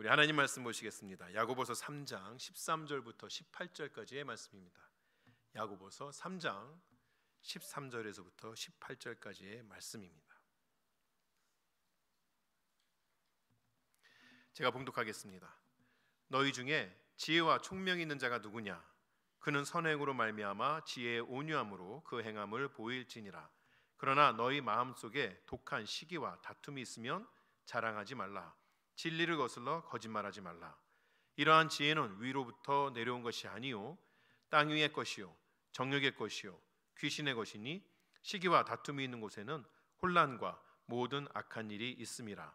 우리 하나님 말씀 보시겠습니다. 야고보서 3장 13절부터 18절까지의 말씀입니다. 야고보서 3장 13절에서부터 18절까지의 말씀입니다. 제가 봉독하겠습니다. 너희 중에 지혜와 총명이 있는 자가 누구냐? 그는 선행으로 말미암아 지혜의 온유함으로 그 행함을 보일지니라. 그러나 너희 마음속에 독한 시기와 다툼이 있으면 자랑하지 말라. 진리를 거슬러 거짓말하지 말라. 이러한 지혜는 위로부터 내려온 것이 아니요 땅 위의 것이요 정욕의 것이요 귀신의 것이니 시기와 다툼이 있는 곳에는 혼란과 모든 악한 일이 있음이라.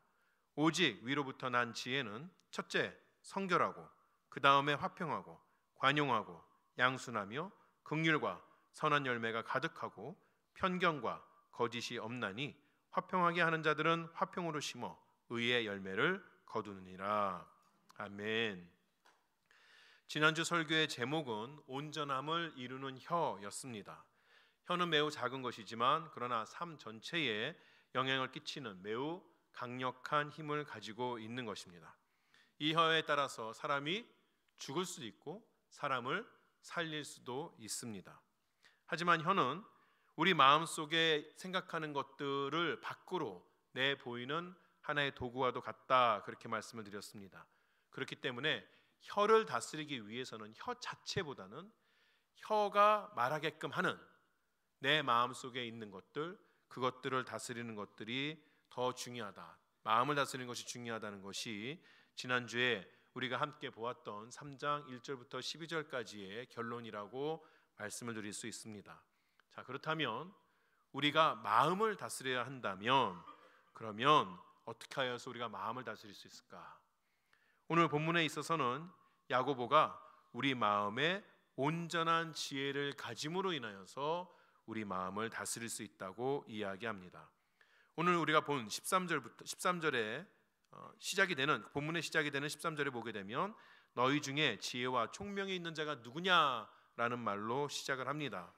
오직 위로부터 난 지혜는 첫째 성결하고 그 다음에 화평하고 관용하고 양순하며 긍휼과 선한 열매가 가득하고 편견과 거짓이 없나니 화평하게 하는 자들은 화평으로 심어 의의 열매를 거두느니라. 아멘. 지난주 설교의 제목은 온전함을 이루는 혀였습니다. 혀는 매우 작은 것이지만 그러나 삶 전체에 영향을 끼치는 매우 강력한 힘을 가지고 있는 것입니다. 이 혀에 따라서 사람이 죽을 수도 있고 사람을 살릴 수도 있습니다. 하지만 혀는 우리 마음속에 생각하는 것들을 밖으로 내 보이는 하나의 도구와도 같다 그렇게 말씀을 드렸습니다. 그렇기 때문에 혀를 다스리기 위해서는 혀 자체보다는 혀가 말하게끔 하는 내 마음 속에 있는 것들 그것들을 다스리는 것들이 더 중요하다. 마음을 다스리는 것이 중요하다는 것이 지난주에 우리가 함께 보았던 3장 1절부터 12절까지의 결론이라고 말씀을 드릴 수 있습니다. 자, 그렇다면 우리가 마음을 다스려야 한다면 그러면 어떻게 하여서 우리가 마음을 다스릴 수 있을까? 오늘 본문에 있어서는 야고보가 우리 마음에 온전한 지혜를 가짐으로 인하여서 우리 마음을 다스릴 수 있다고 이야기합니다. 오늘 우리가 본 13절부터 13절에 어, 시작이 되는 본문의 시작이 되는 13절에 보게 되면 너희 중에 지혜와 총명이 있는 자가 누구냐라는 말로 시작을 합니다.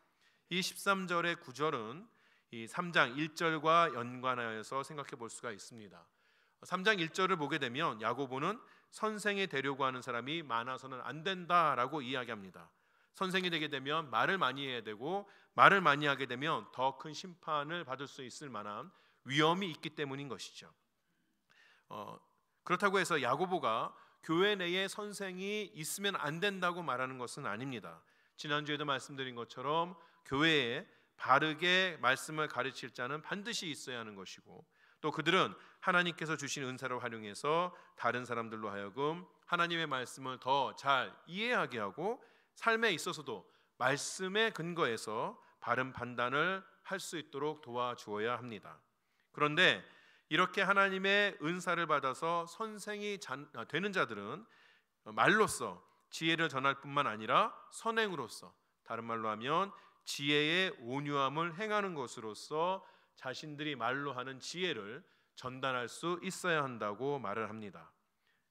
이 13절의 구절은 이 3장 1절과 연관하여서 생각해 볼 수가 있습니다. 3장 1절을 보게 되면 야고보는 선생이 되려고 하는 사람이 많아서는 안 된다라고 이야기합니다. 선생이 되게 되면 말을 많이 해야 되고 말을 많이 하게 되면 더 큰 심판을 받을 수 있을 만한 위험이 있기 때문인 것이죠. 어, 그렇다고 해서 야고보가 교회 내에 선생이 있으면 안 된다고 말하는 것은 아닙니다. 지난주에도 말씀드린 것처럼 교회에 바르게 말씀을 가르칠 자는 반드시 있어야 하는 것이고 또 그들은 하나님께서 주신 은사를 활용해서 다른 사람들로 하여금 하나님의 말씀을 더 잘 이해하게 하고 삶에 있어서도 말씀의 근거에서 바른 판단을 할 수 있도록 도와주어야 합니다. 그런데 이렇게 하나님의 은사를 받아서 선생이 아, 되는 자들은 말로써 지혜를 전할 뿐만 아니라 선행으로서 다른 말로 하면 지혜의 온유함을 행하는 것으로서 자신들이 말로 하는 지혜를 전달할 수 있어야 한다고 말을 합니다.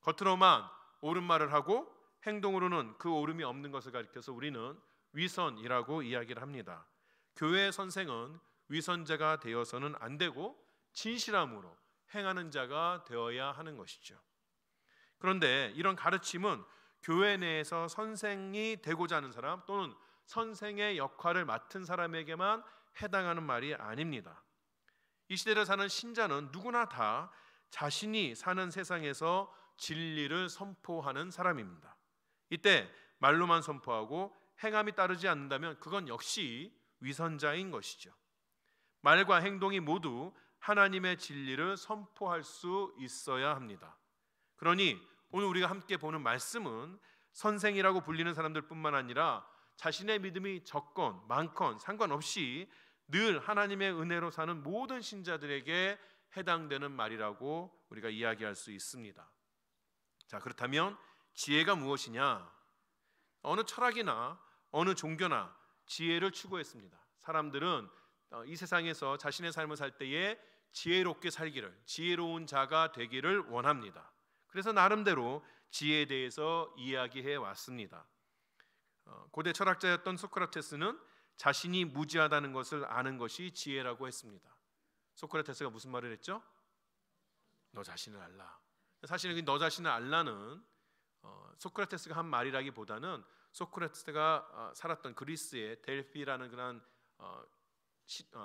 겉으로만 옳은 말을 하고 행동으로는 그 옳음이 없는 것을 가리켜서 우리는 위선이라고 이야기를 합니다. 교회의 선생은 위선자가 되어서는 안 되고 진실함으로 행하는 자가 되어야 하는 것이죠. 그런데 이런 가르침은 교회 내에서 선생이 되고자 하는 사람 또는 선생의 역할을 맡은 사람에게만 해당하는 말이 아닙니다. 이 시대를 사는 신자는 누구나 다 자신이 사는 세상에서 진리를 선포하는 사람입니다. 이때 말로만 선포하고 행함이 따르지 않는다면 그건 역시 위선자인 것이죠. 말과 행동이 모두 하나님의 진리를 선포할 수 있어야 합니다. 그러니 오늘 우리가 함께 보는 말씀은 선생이라고 불리는 사람들뿐만 아니라 자신의 믿음이 적건 많건 상관없이 늘 하나님의 은혜로 사는 모든 신자들에게 해당되는 말이라고 우리가 이야기할 수 있습니다. 자, 그렇다면 지혜가 무엇이냐? 어느 철학이나 어느 종교나 지혜를 추구했습니다. 사람들은 어, 이 세상에서 자신의 삶을 살 때에 지혜롭게 살기를, 지혜로운 자가 되기를 원합니다. 그래서 나름대로 지혜에 대해서 이야기해 왔습니다. 어, 고대 철학자였던 소크라테스는 자신이 무지하다는 것을 아는 것이 지혜라고 했습니다. 소크라테스가 무슨 말을 했죠? 너 자신을 알라. 사실은 너 자신을 알라는 어, 소크라테스가 한 말이라기보다는 소크라테스가 어, 살았던 그리스의 델피라는 그런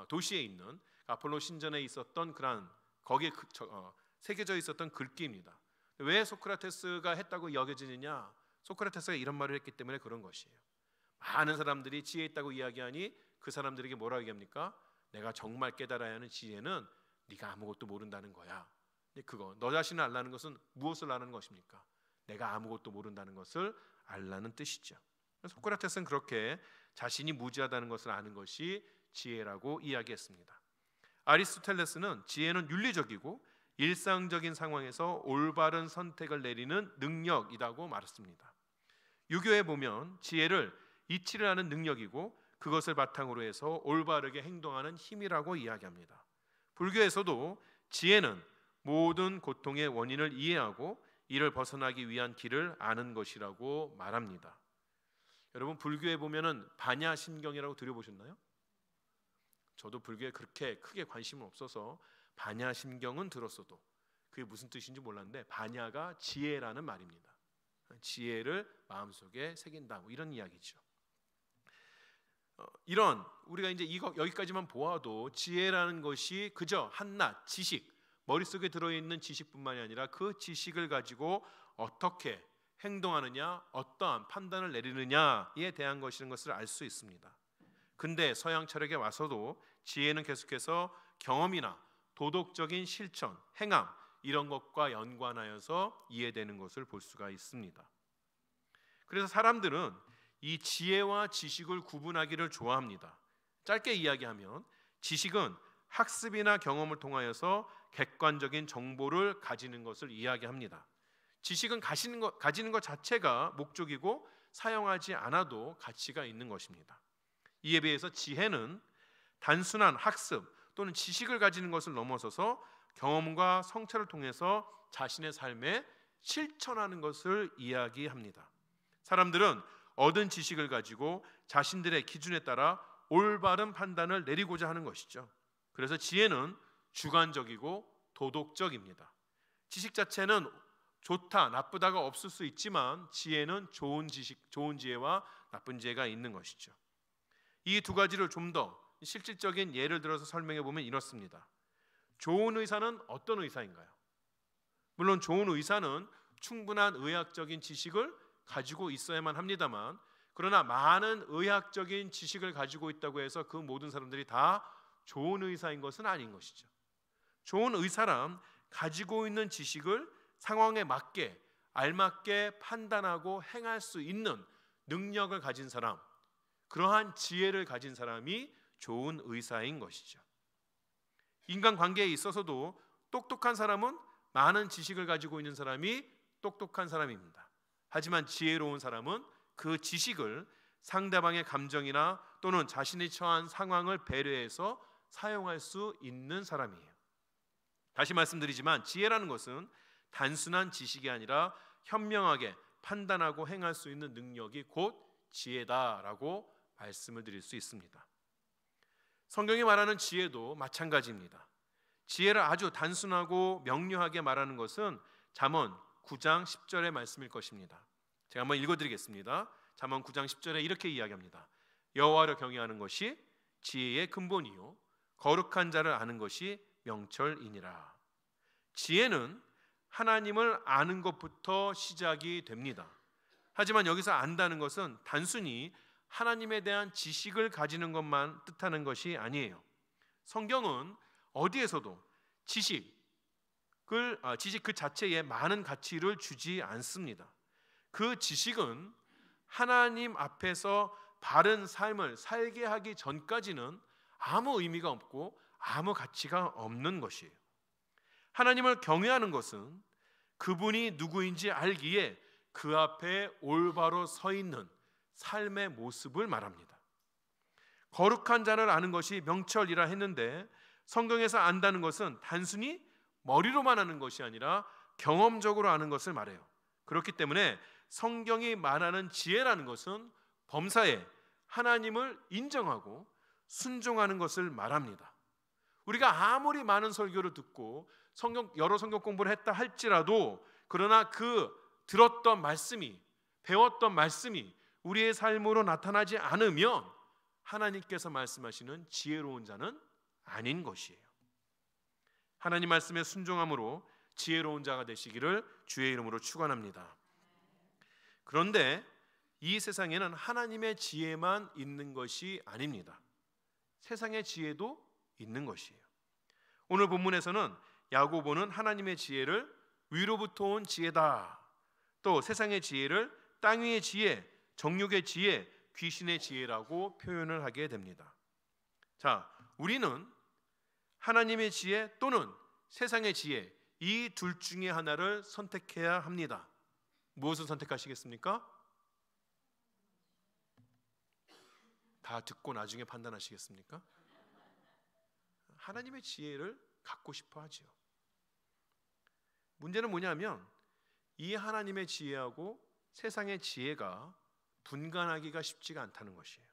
도시에 있는 아폴로 신전에 있었던 그런 거기에 그, 새겨져 있었던 글귀입니다. 왜 소크라테스가 했다고 여겨지느냐? 소크라테스가 이런 말을 했기 때문에 그런 것이에요. 많은 사람들이 지혜 있다고 이야기하니 그 사람들에게 뭐라고 얘기합니까? 내가 정말 깨달아야 하는 지혜는 네가 아무것도 모른다는 거야. 그거 너 자신을 알라는 것은 무엇을 알는 것입니까? 내가 아무것도 모른다는 것을 알라는 뜻이죠. 소크라테스는 그렇게 자신이 무지하다는 것을 아는 것이 지혜라고 이야기했습니다. 아리스토텔레스는 지혜는 윤리적이고 일상적인 상황에서 올바른 선택을 내리는 능력이라고 말했습니다. 유교에 보면 지혜를 이치를 하는 능력이고 그것을 바탕으로 해서 올바르게 행동하는 힘이라고 이야기합니다. 불교에서도 지혜는 모든 고통의 원인을 이해하고 이를 벗어나기 위한 길을 아는 것이라고 말합니다. 여러분 불교에 보면은 반야 심경이라고 들어보셨나요? 저도 불교에 그렇게 크게 관심은 없어서 반야 심경은 들었어도 그게 무슨 뜻인지 몰랐는데 반야가 지혜라는 말입니다. 그 지혜를 마음속에 새긴다. 뭐 이런 이야기죠. 어, 이런 우리가 이제 이거 여기까지만 보아도 지혜라는 것이 그저 한낱 지식 머릿속에 들어있는 지식뿐만이 아니라 그 지식을 가지고 어떻게 행동하느냐 어떠한 판단을 내리느냐에 대한 것이라는 것을 알 수 있습니다 근데 서양 철학에 와서도 지혜는 계속해서 경험이나 도덕적인 실천 행함 이런 것과 연관하여서 이해되는 것을 볼 수가 있습니다. 그래서 사람들은 이 지혜와 지식을 구분하기를 좋아합니다. 짧게 이야기하면 지식은 학습이나 경험을 통하여서 객관적인 정보를 가지는 것을 이야기합니다. 지식은 가지는 것, 가지는 것 자체가 목적이고 사용하지 않아도 가치가 있는 것입니다. 이에 비해서 지혜는 단순한 학습, 또는 지식을 가지는 것을 넘어서서 경험과 성찰을 통해서 자신의 삶에 실천하는 것을 이야기합니다. 사람들은 얻은 지식을 가지고 자신들의 기준에 따라 올바른 판단을 내리고자 하는 것이죠. 그래서 지혜는 주관적이고 도덕적입니다. 지식 자체는 좋다, 나쁘다가 없을 수 있지만 지혜는 좋은 지식, 좋은 지혜와 나쁜 지혜가 있는 것이죠. 이 두 가지를 좀더 실질적인 예를 들어서 설명해 보면 이렇습니다. 좋은 의사는 어떤 의사인가요? 물론 좋은 의사는 충분한 의학적인 지식을 가지고 있어야만 합니다만 그러나 많은 의학적인 지식을 가지고 있다고 해서 그 모든 사람들이 다 좋은 의사인 것은 아닌 것이죠. 좋은 의사란 가지고 있는 지식을 상황에 맞게 알맞게 판단하고 행할 수 있는 능력을 가진 사람, 그러한 지혜를 가진 사람이 좋은 의사인 것이죠. 인간 관계에 있어서도 똑똑한 사람은 많은 지식을 가지고 있는 사람이 똑똑한 사람입니다. 하지만 지혜로운 사람은 그 지식을 상대방의 감정이나 또는 자신이 처한 상황을 배려해서 사용할 수 있는 사람이에요. 다시 말씀드리지만 지혜라는 것은 단순한 지식이 아니라 현명하게 판단하고 행할 수 있는 능력이 곧 지혜다라고 말씀을 드릴 수 있습니다. 성경이 말하는 지혜도 마찬가지입니다. 지혜를 아주 단순하고 명료하게 말하는 것은 잠언 9장 10절의 말씀일 것입니다. 제가 한번 읽어드리겠습니다. 잠언 9장 10절에 이렇게 이야기합니다. 여호와를 경외하는 것이 지혜의 근본이요 거룩한 자를 아는 것이 명철이니라. 지혜는 하나님을 아는 것부터 시작이 됩니다. 하지만 여기서 안다는 것은 단순히 하나님에 대한 지식을 가지는 것만 뜻하는 것이 아니에요. 성경은 어디에서도 지식을 아, 지식 그 자체에 많은 가치를 주지 않습니다. 그 지식은 하나님 앞에서 바른 삶을 살게 하기 전까지는 아무 의미가 없고 아무 가치가 없는 것이에요. 하나님을 경외하는 것은 그분이 누구인지 알기에 그 앞에 올바로 서 있는 삶의 모습을 말합니다. 거룩한 자를 아는 것이 명철이라 했는데 성경에서 안다는 것은 단순히 머리로만 아는 것이 아니라 경험적으로 아는 것을 말해요. 그렇기 때문에 성경이 말하는 지혜라는 것은 범사에 하나님을 인정하고 순종하는 것을 말합니다. 우리가 아무리 많은 설교를 듣고 성경 여러 성경 공부를 했다 할지라도 그러나 그 들었던 말씀이 배웠던 말씀이 우리의 삶으로 나타나지 않으면 하나님께서 말씀하시는 지혜로운 자는 아닌 것이에요. 하나님 말씀에 순종함으로 지혜로운 자가 되시기를 주의 이름으로 축원합니다. 그런데 이 세상에는 하나님의 지혜만 있는 것이 아닙니다. 세상의 지혜도 있는 것이에요. 오늘 본문에서는 야고보는 하나님의 지혜를 위로부터 온 지혜다. 또 세상의 지혜를 땅 위의 지혜, 정욕의 지혜, 귀신의 지혜라고 표현을 하게 됩니다. 자, 우리는 하나님의 지혜 또는 세상의 지혜 이 둘 중에 하나를 선택해야 합니다. 무엇을 선택하시겠습니까? 다 듣고 나중에 판단하시겠습니까? 하나님의 지혜를 갖고 싶어 하지요. 문제는 뭐냐면 이 하나님의 지혜하고 세상의 지혜가 분간하기가 쉽지가 않다는 것이에요.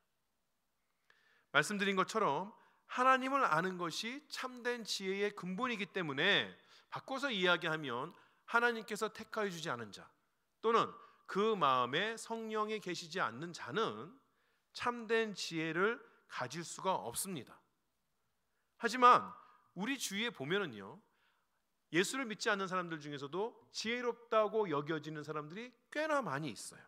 말씀드린 것처럼 하나님을 아는 것이 참된 지혜의 근본이기 때문에 바꿔서 이야기하면 하나님께서 택하여 주지 않은 자 또는 그 마음에 성령이 계시지 않는 자는 참된 지혜를 가질 수가 없습니다. 하지만 우리 주위에 보면은요. 예수를 믿지 않는 사람들 중에서도 지혜롭다고 여겨지는 사람들이 꽤나 많이 있어요.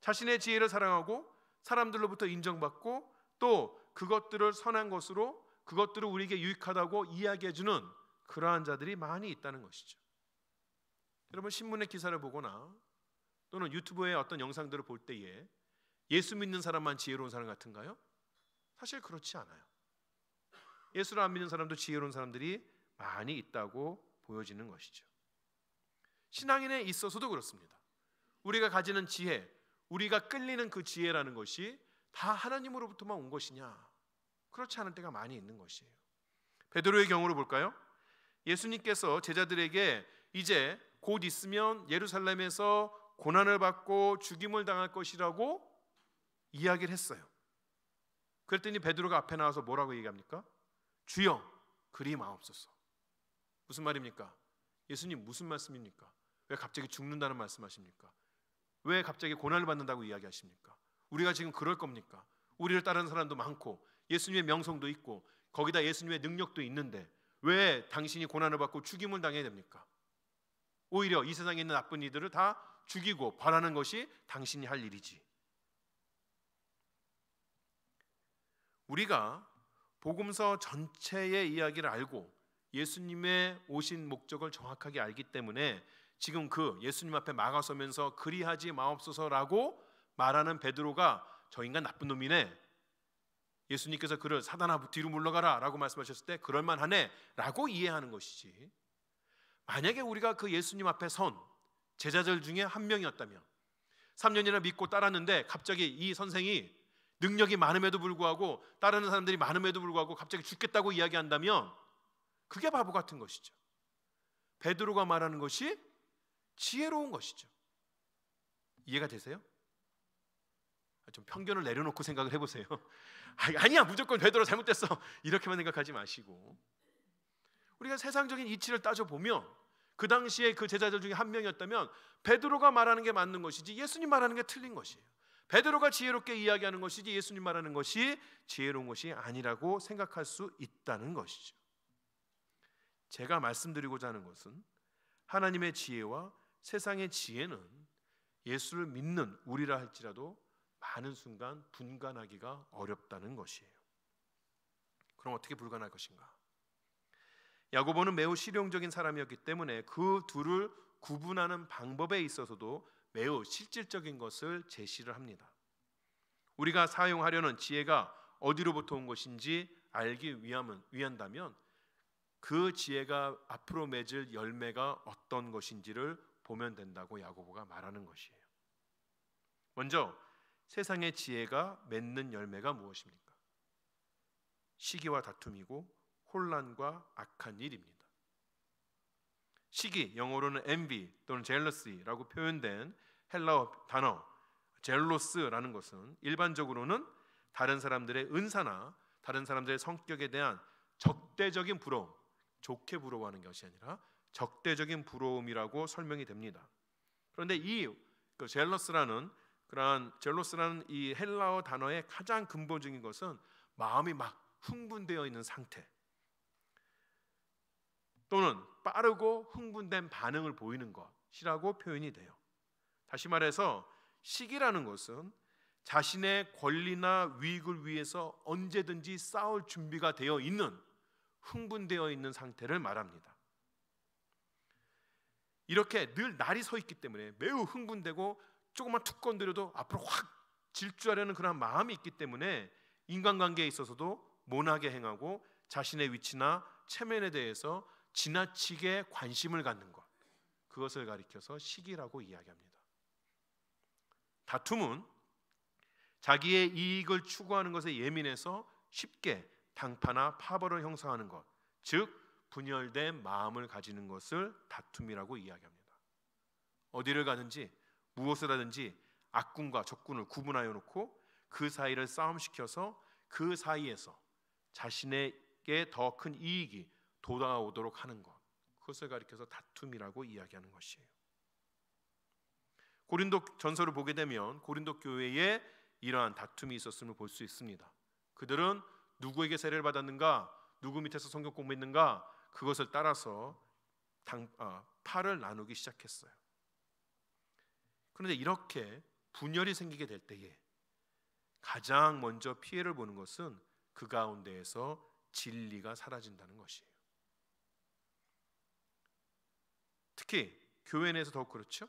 자신의 지혜를 사랑하고 사람들로부터 인정받고 또 그것들을 선한 것으로 그것들을 우리에게 유익하다고 이야기해 주는 그러한 자들이 많이 있다는 것이죠. 여러분 신문의 기사를 보거나 또는 유튜브의 어떤 영상들을 볼 때에 예수 믿는 사람만 지혜로운 사람 같은가요? 사실 그렇지 않아요. 예수를 안 믿는 사람도 지혜로운 사람들이 많이 있다고 보여지는 것이죠. 신앙인에 있어서도 그렇습니다. 우리가 가지는 지혜, 우리가 끌리는 그 지혜라는 것이 다 하나님으로부터만 온 것이냐? 그렇지 않은 때가 많이 있는 것이에요. 베드로의 경우를 볼까요? 예수님께서 제자들에게 이제 곧 있으면 예루살렘에서 고난을 받고 죽임을 당할 것이라고 이야기를 했어요. 그랬더니 베드로가 앞에 나와서 뭐라고 얘기합니까? 주여, 그리 마옵소서. 무슨 말입니까? 예수님 무슨 말씀입니까? 왜 갑자기 죽는다는 말씀하십니까? 왜 갑자기 고난을 받는다고 이야기하십니까? 우리가 지금 그럴 겁니까? 우리를 따르는 사람도 많고 예수님의 명성도 있고 거기다 예수님의 능력도 있는데 왜 당신이 고난을 받고 죽임을 당해야 됩니까? 오히려 이 세상에 있는 나쁜 이들을 다 죽이고 바라는 것이 당신이 할 일이지. 우리가 복음서 전체의 이야기를 알고 예수님의 오신 목적을 정확하게 알기 때문에 지금 그 예수님 앞에 막아서면서 그리하지 마옵소서라고 말하는 베드로가 저 인간 나쁜 놈이네. 예수님께서 그를 사단아 뒤로 물러가라라고 말씀하셨을 때 그럴 만하네라고 이해하는 것이지. 만약에 우리가 그 예수님 앞에 선 제자들 중에 한 명이었다면 3년이나 믿고 따랐는데 갑자기 이 선생이 능력이 많음에도 불구하고 따르는 사람들이 많음에도 불구하고 갑자기 죽겠다고 이야기한다면 그게 바보 같은 것이죠. 베드로가 말하는 것이 지혜로운 것이죠. 이해가 되세요? 아, 좀 편견을 내려놓고 생각을 해보세요. 아니야 무조건 되도록 잘못됐어 이렇게만 생각하지 마시고 우리가 세상적인 이치를 따져 보면 그 당시에 그 제자들 중에 한 명이었다면 베드로가 말하는 게 맞는 것이지 예수님 말하는 게 틀린 것이에요. 베드로가 지혜롭게 이야기하는 것이지 예수님 말하는 것이 지혜로운 것이 아니라고 생각할 수 있다는 것이죠. 제가 말씀드리고자 하는 것은 하나님의 지혜와 세상의 지혜는 예수를 믿는 우리라 할지라도 많은 순간 분간하기가 어렵다는 것이에요. 그럼 어떻게 불가능할 것인가? 야고보는 매우 실용적인 사람이었기 때문에 그 둘을 구분하는 방법에 있어서도 매우 실질적인 것을 제시를 합니다. 우리가 사용하려는 지혜가 어디로부터 온 것인지 알기 위함은 위한다면 그 지혜가 앞으로 맺을 열매가 어떤 것인지를 보면 된다고 야고보가 말하는 것이에요. 먼저 세상의 지혜가 맺는 열매가 무엇입니까? 시기와 다툼이고 혼란과 악한 일입니다. 시기 영어로는 envy 또는 jealousy라고 표현된 헬라어 단어 젤로스라는 것은 일반적으로는 다른 사람들의 은사나 다른 사람들의 성격에 대한 적대적인 부러움, 좋게 부러워하는 것이 아니라 적대적인 부러움이라고 설명이 됩니다. 그런데 이 그 젤러스라는 그러한 젤로스라는 이 헬라어 단어의 가장 근본적인 것은 마음이 막 흥분되어 있는 상태 또는 빠르고 흥분된 반응을 보이는 것이라고 표현이 돼요. 다시 말해서 시기라는 것은 자신의 권리나 위익을 위해서 언제든지 싸울 준비가 되어 있는 흥분되어 있는 상태를 말합니다. 이렇게 늘 날이 서 있기 때문에 매우 흥분되고 조금만 툭 건드려도 앞으로 확 질주하려는 그런 마음이 있기 때문에 인간관계에 있어서도 모나게 행하고 자신의 위치나 체면에 대해서 지나치게 관심을 갖는 것 그것을 가리켜서 시기라고 이야기합니다. 다툼은 자기의 이익을 추구하는 것에 예민해서 쉽게 당파나 파벌을 형성하는 것, 즉 분열된 마음을 가지는 것을 다툼이라고 이야기합니다. 어디를 가든지 무엇을 하든지 악군과 적군을 구분하여 놓고 그 사이를 싸움시켜서 그 사이에서 자신에게 더 큰 이익이 돌아오도록 하는 것. 그것을 가리켜서 다툼이라고 이야기하는 것이에요. 고린도 전서를 보게 되면 고린도 교회에 이러한 다툼이 있었음을 볼 수 있습니다. 그들은 누구에게 세례를 받았는가? 누구 밑에서 성경 공부했는가? 그것을 따라서 당, 아, 어, 파를 나누기 시작했어요. 그런데 이렇게 분열이 생기게 될 때에 가장 먼저 피해를 보는 것은 그 가운데에서 진리가 사라진다는 것이에요. 특히 교회 내에서 더욱 그렇죠.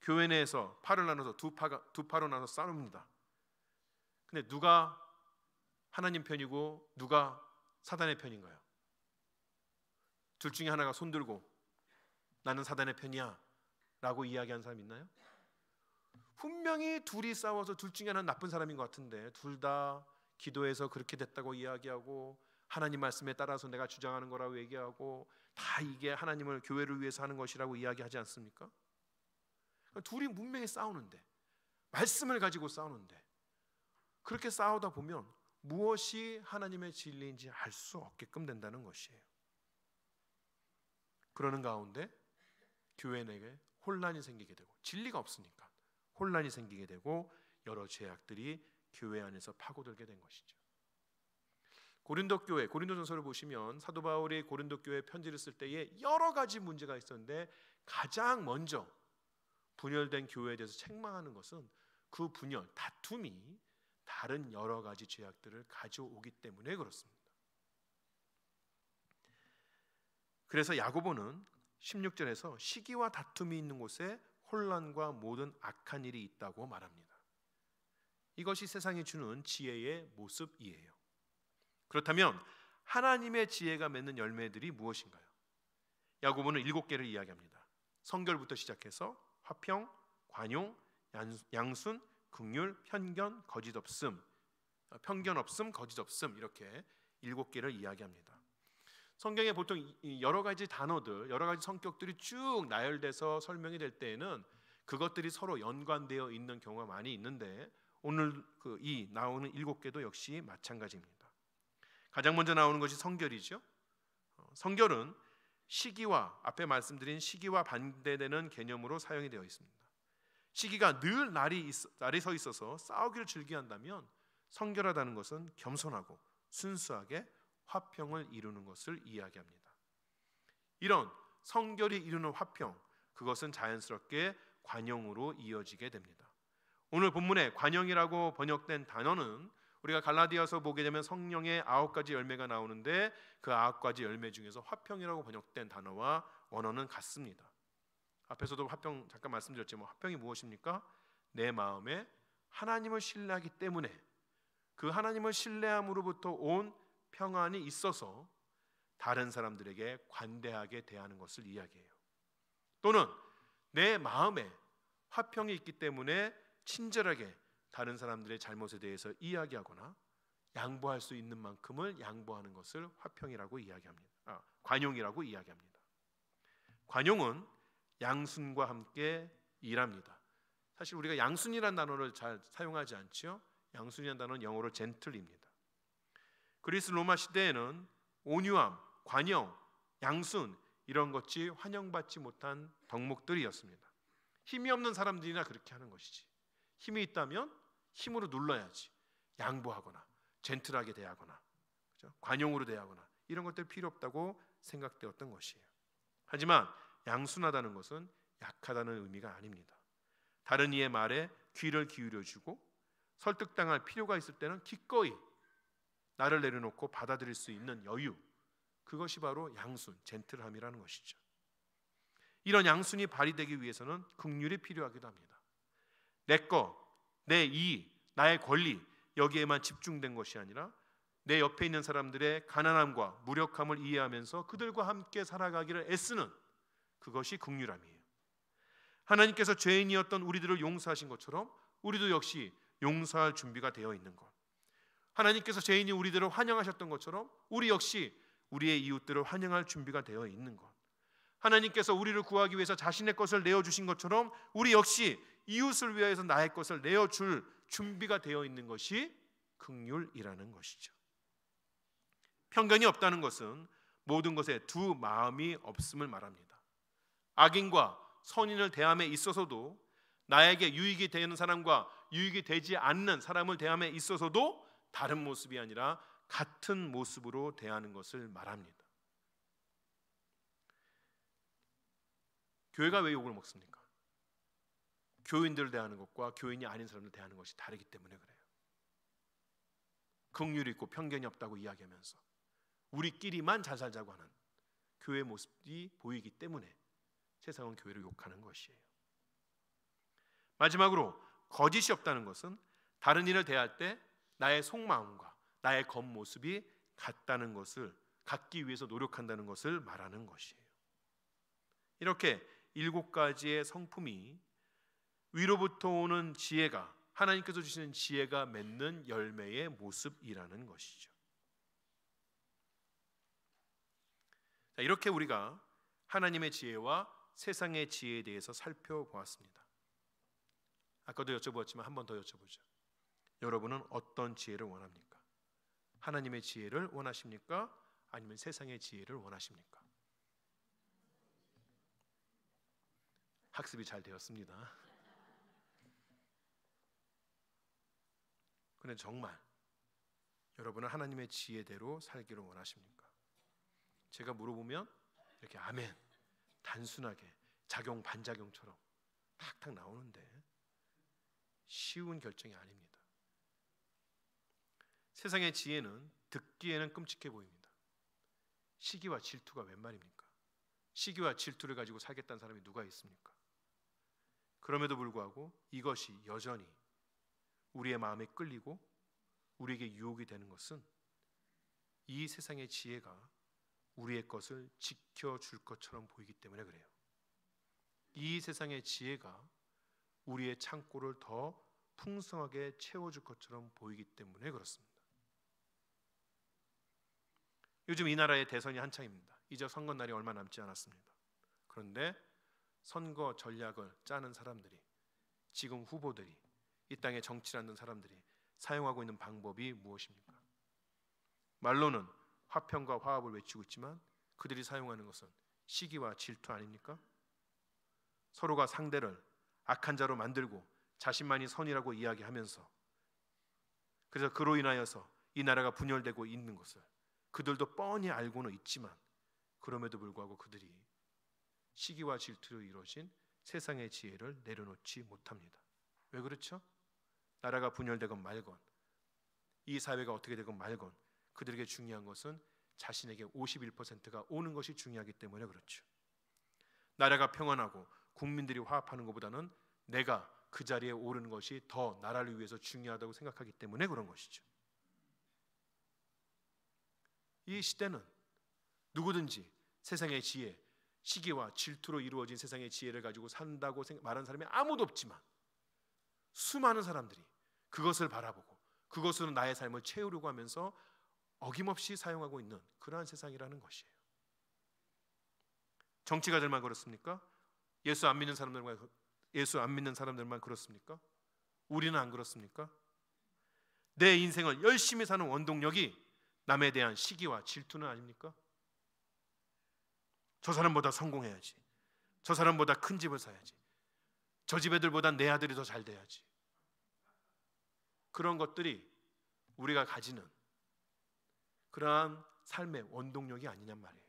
교회 내에서 파를 나눠서 두 파가 두 파로 나눠 싸웁니다. 근데 누가 하나님 편이고 누가 사단의 편인가요? 둘 중에 하나가 손들고 나는 사단의 편이야 라고 이야기한 사람 있나요? 분명히 둘이 싸워서 둘 중에 하나는 나쁜 사람인 것 같은데 둘 다 기도해서 그렇게 됐다고 이야기하고 하나님 말씀에 따라서 내가 주장하는 거라고 얘기하고 다 이게 하나님을 교회를 위해서 하는 것이라고 이야기하지 않습니까? 그러니까 둘이 문명히 싸우는데 말씀을 가지고 싸우는데 그렇게 싸우다 보면 무엇이 하나님의 진리인지 알 수 없게끔 된다는 것이에요. 그러는 가운데 교회 내에 혼란이 생기게 되고 진리가 없으니까 혼란이 생기게 되고 여러 죄악들이 교회 안에서 파고들게 된 것이죠. 고린도 교회 고린도전서를 보시면 사도 바울이 고린도 교회 편지를 쓸 때에 여러 가지 문제가 있었는데 가장 먼저 분열된 교회에 대해서 책망하는 것은 그 분열 다툼이 다른 여러 가지 죄악들을 가져오기 때문에 그렇습니다. 그래서 야고보는 16절에서 시기와 다툼이 있는 곳에 혼란과 모든 악한 일이 있다고 말합니다. 이것이 세상이 주는 지혜의 모습이에요. 그렇다면 하나님의 지혜가 맺는 열매들이 무엇인가요? 야고보는 일곱 개를 이야기합니다. 성결부터 시작해서 화평, 관용, 양순, 극률, 편견, 거짓 없음, 아, 편견 없음, 거짓 없음 이렇게 일곱 개를 이야기합니다. 성경에 보통 여러 가지 단어들, 여러 가지 성격들이 쭉 나열돼서 설명이 될 때에는 그것들이 서로 연관되어 있는 경우가 많이 있는데 오늘 그 이 나오는 일곱 개도 역시 마찬가지입니다. 가장 먼저 나오는 것이 성결이죠. 어, 성결은 시기와 앞에 말씀드린 시기와 반대되는 개념으로 사용이 되어 있습니다. 시기가 늘 날이 있어, 날이 서 있어서 싸우기를 즐기한다면 성결하다는 것은 겸손하고 순수하게 화평을 이루는 것을 이야기합니다. 이런 성결이 이루는 화평, 그것은 자연스럽게 관용으로 이어지게 됩니다. 오늘 본문에 관용이라고 번역된 단어는 우리가 갈라디아서 보게 되면 성령의 아홉 가지 열매가 나오는데 그 아홉 가지 열매 중에서 화평이라고 번역된 단어와 원어는 같습니다. 앞에서도 화평 잠깐 말씀드렸지만 화평이 무엇입니까? 내 마음에 하나님을 신뢰하기 때문에 그 하나님을 신뢰함으로부터 온 평안이 있어서 다른 사람들에게 관대하게 대하는 것을 이야기해요. 또는 내 마음에 화평이 있기 때문에 친절하게 다른 사람들의 잘못에 대해서 이야기하거나 양보할 수 있는 만큼을 양보하는 것을 화평이라고 이야기합니다. 아, 관용이라고 이야기합니다. 관용은 양순과 함께 일합니다. 사실 우리가 양순이란 단어를 잘 사용하지 않지요. 양순이란 단어는 영어로 젠틀입니다. 그리스 로마 시대에는 온유함, 관용 양순 이런 것이 환영받지 못한 덕목들이었습니다. 힘이 없는 사람들이나 그렇게 하는 것이지. 힘이 있다면 힘으로 눌러야지. 양보하거나 젠틀하게 대하거나 그렇죠? 관용으로 대하거나 이런 것들 필요 없다고 생각되었던 것이에요. 하지만 양순하다는 것은 약하다는 의미가 아닙니다. 다른 이의 말에 귀를 기울여 주고 설득당할 필요가 있을 때는 기꺼이 나를 내려놓고 받아들일 수 있는 여유. 그것이 바로 양순, 젠틀함이라는 것이죠. 이런 양순이 발휘되기 위해서는 극률이 필요하기도 합니다. 내 거, 내이 나의 권리 여기에만 집중된 것이 아니라 내 옆에 있는 사람들의 가난함과 무력함을 이해하면서 그들과 함께 살아가기를 애쓰는 그것이 극률함이에요. 하나님께서 죄인이었던 우리들을 용서하신 것처럼 우리도 역시 용서할 준비가 되어 있는 것. 하나님께서 죄인이 우리들을 환영하셨던 것처럼 우리 역시 우리의 이웃들을 환영할 준비가 되어 있는 것. 하나님께서 우리를 구하기 위해서 자신의 것을 내어 주신 것처럼 우리 역시 이웃을 위하여서 나의 것을 내어 줄 준비가 되어 있는 것이 극률이라는 것이죠. 편견이 없다는 것은 모든 것에 두 마음이 없음을 말합니다. 악인과 선인을 대함에 있어서도 나에게 유익이 되는 사람과 유익이 되지 않는 사람을 대함에 있어서도 다른 모습이 아니라 같은 모습으로 대하는 것을 말합니다. 교회가 왜 욕을 먹습니까? 교인들을 대하는 것과 교인이 아닌 사람들 대하는 것이 다르기 때문에 그래요. 긍휼이 있고 편견이 없다고 이야기하면서 우리끼리만 잘 살자고 하는 교회 모습이 보이기 때문에 세상은 교회를 욕하는 것이에요. 마지막으로 거짓이 없다는 것은 다른 일을 대할 때 나의 속마음과 나의 겉모습이 같다는 것을 갖기 위해서 노력한다는 것을 말하는 것이에요. 이렇게 일곱 가지의 성품이 위로부터 오는 지혜가 하나님께서 주시는 지혜가 맺는 열매의 모습이라는 것이죠. 자, 이렇게 우리가 하나님의 지혜와 세상의 지혜에 대해서 살펴보았습니다. 아까도 여쭤보았지만 한 번 더 여쭤보죠. 여러분은 어떤 지혜를 원합니까? 하나님의 지혜를 원하십니까? 아니면 세상의 지혜를 원하십니까? 학습이 잘 되었습니다. 근데 정말 여러분은 하나님의 지혜대로 살기를 원하십니까? 제가 물어보면 이렇게 아멘 단순하게 작용 반작용처럼 탁탁 나오는데 쉬운 결정이 아닙니다. 세상의 지혜는 듣기에는 끔찍해 보입니다. 시기와 질투가 웬 말입니까? 시기와 질투를 가지고 살겠다는 사람이 누가 있습니까? 그럼에도 불구하고 이것이 여전히 우리의 마음에 끌리고 우리에게 유혹이 되는 것은 이 세상의 지혜가 우리의 것을 지켜줄 것처럼 보이기 때문에 그래요. 이 세상의 지혜가 우리의 창고를 더 풍성하게 채워줄 것처럼 보이기 때문에 그렇습니다. 요즘 이 나라의 대선이 한창입니다. 이제 선거 날이 얼마 남지 않았습니다. 그런데 선거 전략을 짜는 사람들이 지금 후보들이 이 땅에 정치 하는 사람들이 사용하고 있는 방법이 무엇입니까? 말로는 화평과 화합을 외치고 있지만 그들이 사용하는 것은 시기와 질투 아닙니까? 서로가 상대를 악한 자로 만들고 자신만이 선이라고 이야기하면서 그래서 그로 인하여서 이 나라가 분열되고 있는 것을 그들도 뻔히 알고는 있지만 그럼에도 불구하고 그들이 시기와 질투로 이루어진 세상의 지혜를 내려놓지 못합니다. 왜 그렇죠? 나라가 분열되건 말건 이 사회가 어떻게 되건 말건 그들에게 중요한 것은 자신에게 51%가 오는 것이 중요하기 때문에 그렇죠. 나라가 평안하고 국민들이 화합하는 것보다는 내가 그 자리에 오르는 것이 더 나라를 위해서 중요하다고 생각하기 때문에 그런 것이죠. 이 시대는 누구든지 세상의 지혜, 시기와 질투로 이루어진 세상의 지혜를 가지고 산다고 말한 사람이 아무도 없지만 수많은 사람들이 그것을 바라보고 그것으로 나의 삶을 채우려고 하면서 어김없이 사용하고 있는 그러한 세상이라는 것이에요. 정치가들만 그렇습니까? 예수 안 믿는 사람들만 그, 예수 안 믿는 사람들만 그렇습니까? 우리는 안 그렇습니까? 내 인생을 열심히 사는 원동력이 남에 대한 시기와 질투는 아닙니까? 저 사람보다 성공해야지. 저 사람보다 큰 집을 사야지. 저 집 애들보다 내 아들이 더 잘 돼야지. 그런 것들이 우리가 가지는 그러한 삶의 원동력이 아니냔 말이에요.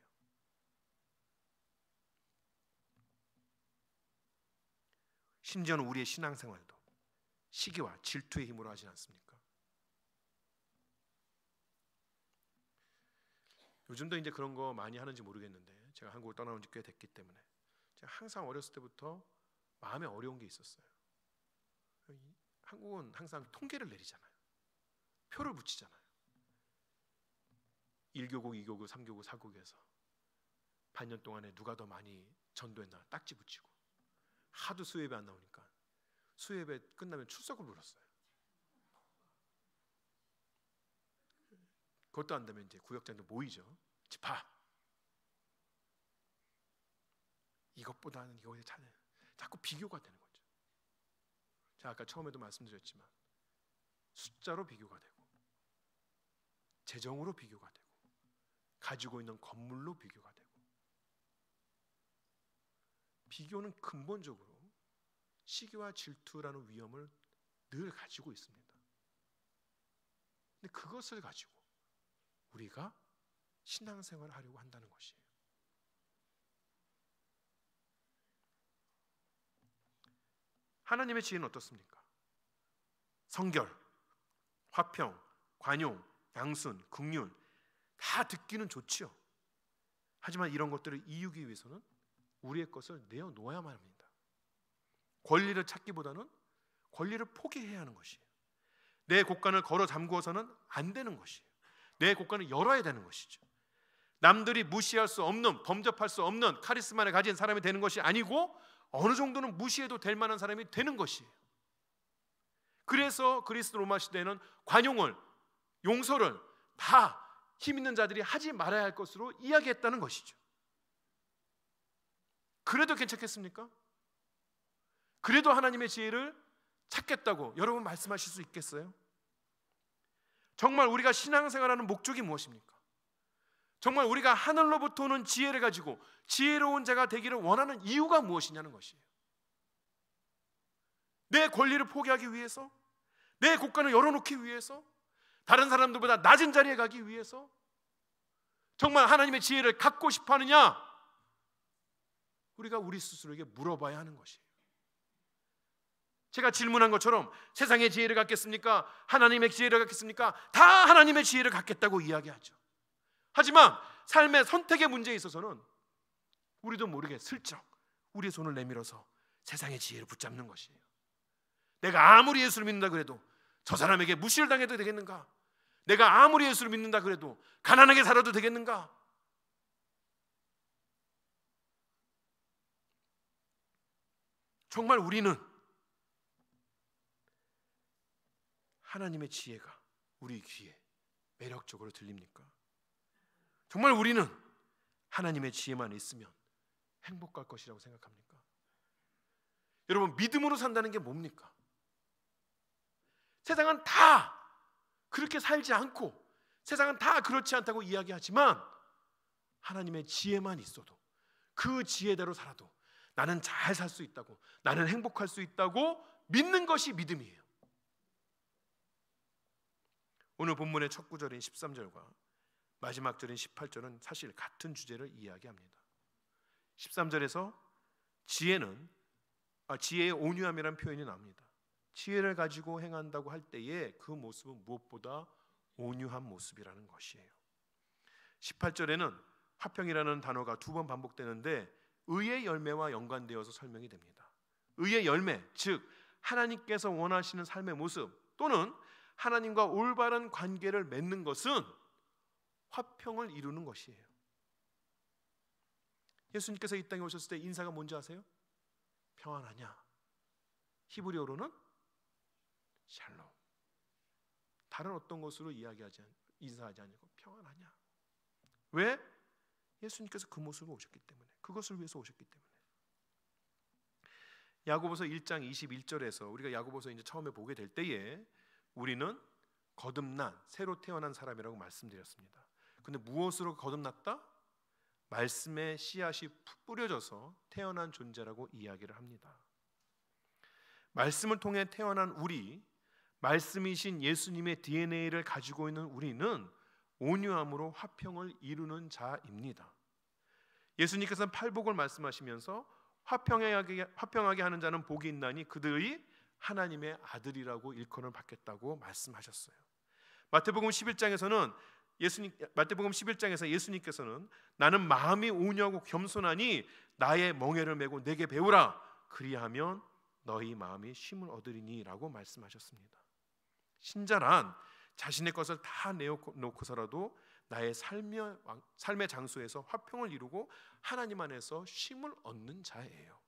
심지어는 우리의 신앙생활도 시기와 질투의 힘으로 하지 않습니까? 요즘도 이제 그런 거 많이 하는지 모르겠는데 제가 한국을 떠나온 지 꽤 됐기 때문에 제가 항상 어렸을 때부터 마음에 어려운 게 있었어요. 한국은 항상 통계를 내리잖아요. 표를 붙이잖아요. 1교구, 2교구, 3교구, 4교구에서 반년 동안에 누가 더 많이 전도했나 딱지 붙이고 하도 수예배 안 나오니까 수예배 끝나면 출석을 불렀어요. 그것도 안 되면 이제 구역장도 모이죠. 집합. 이것보다는 이거에 차는 자꾸 비교가 되는 거죠. 제 아까 처음에도 말씀드렸지만 숫자로 비교가 되고 재정으로 비교가 되고 가지고 있는 건물로 비교가 되고 비교는 근본적으로 시기와 질투라는 위험을 늘 가지고 있습니다. 근데 그것을 가지고 우리가 신앙생활 을 하려고 한다는 것이에요. 하나님의 지혜는 어떻습니까? 성결, 화평, 관용, 양순, 극륜 다 듣기는 좋지요. 하지만 이런 것들을 이유기 위해서는 우리의 것을 내어놓아야만 합니다. 권리를 찾기보다는 권리를 포기해야 하는 것이에요. 내 곳간을 걸어 잠구어서는 안 되는 것이에요. 내곳관을 열어야 되는 것이죠. 남들이 무시할 수 없는 범접할 수 없는 카리스마를 가진 사람이 되는 것이 아니고 어느 정도는 무시해도 될 만한 사람이 되는 것이에요. 그래서 그리스 로마 시대는 관용을 용서를 다 힘 있는 자들이 하지 말아야 할 것으로 이야기했다는 것이죠. 그래도 괜찮겠습니까? 그래도 하나님의 지혜를 찾겠다고 여러분 말씀하실 수 있겠어요? 정말 우리가 신앙생활하는 목적이 무엇입니까? 정말 우리가 하늘로부터 오는 지혜를 가지고 지혜로운 자가 되기를 원하는 이유가 무엇이냐는 것이에요. 내 권리를 포기하기 위해서, 내 국가를 열어놓기 위해서, 다른 사람들보다 낮은 자리에 가기 위해서, 정말 하나님의 지혜를 갖고 싶어 하느냐? 우리가 우리 스스로에게 물어봐야 하는 것이에요. 제가 질문한 것처럼 세상의 지혜를 갖겠습니까? 하나님의 지혜를 갖겠습니까? 다 하나님의 지혜를 갖겠다고 이야기하죠. 하지만 삶의 선택의 문제에 있어서는 우리도 모르게 슬쩍 우리의 손을 내밀어서 세상의 지혜를 붙잡는 것이에요. 내가 아무리 예수를 믿는다 그래도 저 사람에게 무시를 당해도 되겠는가? 내가 아무리 예수를 믿는다 그래도 가난하게 살아도 되겠는가? 정말 우리는 하나님의 지혜가 우리 귀에 매력적으로 들립니까? 정말 우리는 하나님의 지혜만 있으면 행복할 것이라고 생각합니까? 여러분 믿음으로 산다는 게 뭡니까? 세상은 다 그렇게 살지 않고 세상은 다 그렇지 않다고 이야기하지만 하나님의 지혜만 있어도 그 지혜대로 살아도 나는 잘 살 수 있다고 나는 행복할 수 있다고 믿는 것이 믿음이에요. 오늘 본문의 첫 구절인 13절과 마지막 절인 18절은 사실 같은 주제를 이야기합니다. 13절에서 지혜는 아, 지혜의 온유함이란 표현이 나옵니다. 지혜를 가지고 행한다고 할 때에 그 모습은 무엇보다 온유한 모습이라는 것이에요. 18절에는 화평이라는 단어가 두 번 반복되는데 의의 열매와 연관되어서 설명이 됩니다. 의의 열매, 즉 하나님께서 원하시는 삶의 모습 또는 하나님과 올바른 관계를 맺는 것은 화평을 이루는 것이에요. 예수님께서 이 땅에 오셨을 때 인사가 뭔지 아세요? 평안하냐? 히브리어로는 샬롬. 다른 어떤 것으로 이야기하지 인사하지 않고 평안하냐? 왜? 예수님께서 그 모습으로 오셨기 때문에 그것을 위해서 오셨기 때문에 야고보서 1장 21절에서 우리가 야고보서 이제 처음에 보게 될 때에 우리는 거듭난 새로 태어난 사람이라고 말씀드렸습니다. 근데 무엇으로 거듭났다? 말씀의 씨앗이 뿌려져서 태어난 존재라고 이야기를 합니다. 말씀을 통해 태어난 우리, 말씀이신 예수님의 DNA를 가지고 있는 우리는 온유함으로 화평을 이루는 자입니다. 예수님께서는 팔복을 말씀하시면서 화평하게, 화평하게 하는 자는 복이 있나니 그들이 하나님의 아들이라고 일컬음을 받겠다고 말씀하셨어요. 마태복음 11장에서는 예수님 마태복음 11장에서 예수님께서는 나는 마음이 온유하고 겸손하니 나의 멍에를 메고 내게 배우라 그리하면 너희 마음이 쉼을 얻으리니라고 말씀하셨습니다. 신자란 자신의 것을 다내놓고서라도 나의 삶의, 삶의 장소에서 화평을 이루고 하나님 안에서 쉼을 얻는 자예요.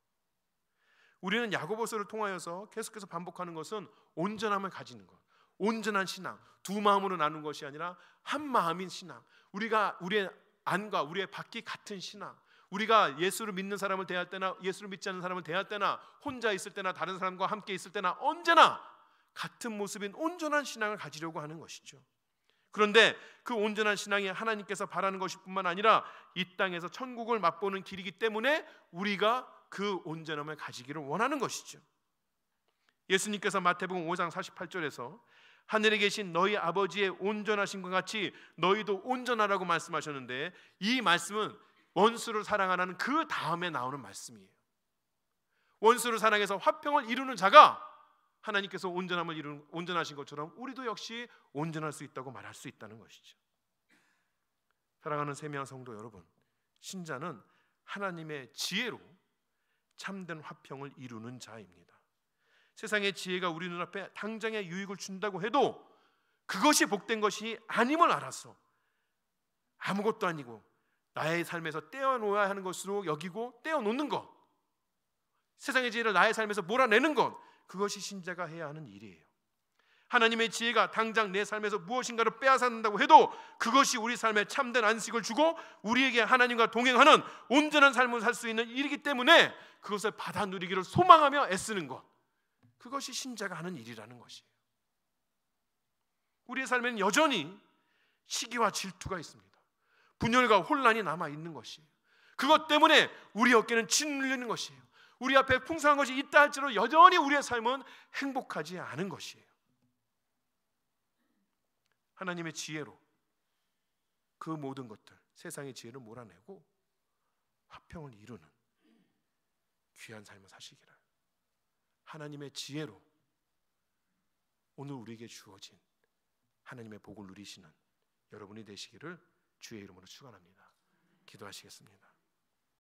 우리는 야고보서를 통하여서 계속해서 반복하는 것은 온전함을 가지는 것. 온전한 신앙, 두 마음으로 나눈 것이 아니라 한 마음인 신앙. 우리가 우리의 안과 우리의 밖이 같은 신앙. 우리가 예수를 믿는 사람을 대할 때나 예수를 믿지 않는 사람을 대할 때나 혼자 있을 때나 다른 사람과 함께 있을 때나 언제나 같은 모습인 온전한 신앙을 가지려고 하는 것이죠. 그런데 그 온전한 신앙이 하나님께서 바라는 것이뿐만 아니라 이 땅에서 천국을 맛보는 길이기 때문에 우리가 그 온전함을 가지기를 원하는 것이죠. 예수님께서 마태복음 5장 48절에서 하늘에 계신 너희 아버지의 온전하신 것 같이 너희도 온전하라고 말씀하셨는데 이 말씀은 원수를 사랑하라는 그 다음에 나오는 말씀이에요. 원수를 사랑해서 화평을 이루는 자가 하나님께서 온전함을 이루는 온전하신 것처럼 우리도 역시 온전할 수 있다고 말할 수 있다는 것이죠. 사랑하는 세미한 성도 여러분, 신자는 하나님의 지혜로 참된 화평을 이루는 자입니다. 세상의 지혜가 우리 눈앞에 당장의 유익을 준다고 해도 그것이 복된 것이 아님을 알았어. 아무것도 아니고 나의 삶에서 떼어놓아야 하는 것으로 여기고 떼어놓는 것. 세상의 지혜를 나의 삶에서 몰아내는 것. 그것이 신자가 해야 하는 일이에요. 하나님의 지혜가 당장 내 삶에서 무엇인가를 빼앗아다고 해도 그것이 우리 삶에 참된 안식을 주고 우리에게 하나님과 동행하는 온전한 삶을 살 수 있는 일이기 때문에 그것을 받아 누리기를 소망하며 애쓰는 것 그것이 신자가 하는 일이라는 것이에요. 우리의 삶에는 여전히 시기와 질투가 있습니다. 분열과 혼란이 남아 있는 것이에요. 그것 때문에 우리 어깨는 짓눌리는 것이에요. 우리 앞에 풍성한 것이 있다 할지라도 여전히 우리의 삶은 행복하지 않은 것이에요. 하나님의 지혜로 그 모든 것들 세상의 지혜를 몰아내고 화평을 이루는 귀한 삶을 사시기를 하나님의 지혜로 오늘 우리에게 주어진 하나님의 복을 누리시는 여러분이 되시기를 주의 이름으로 축원합니다. 기도하시겠습니다.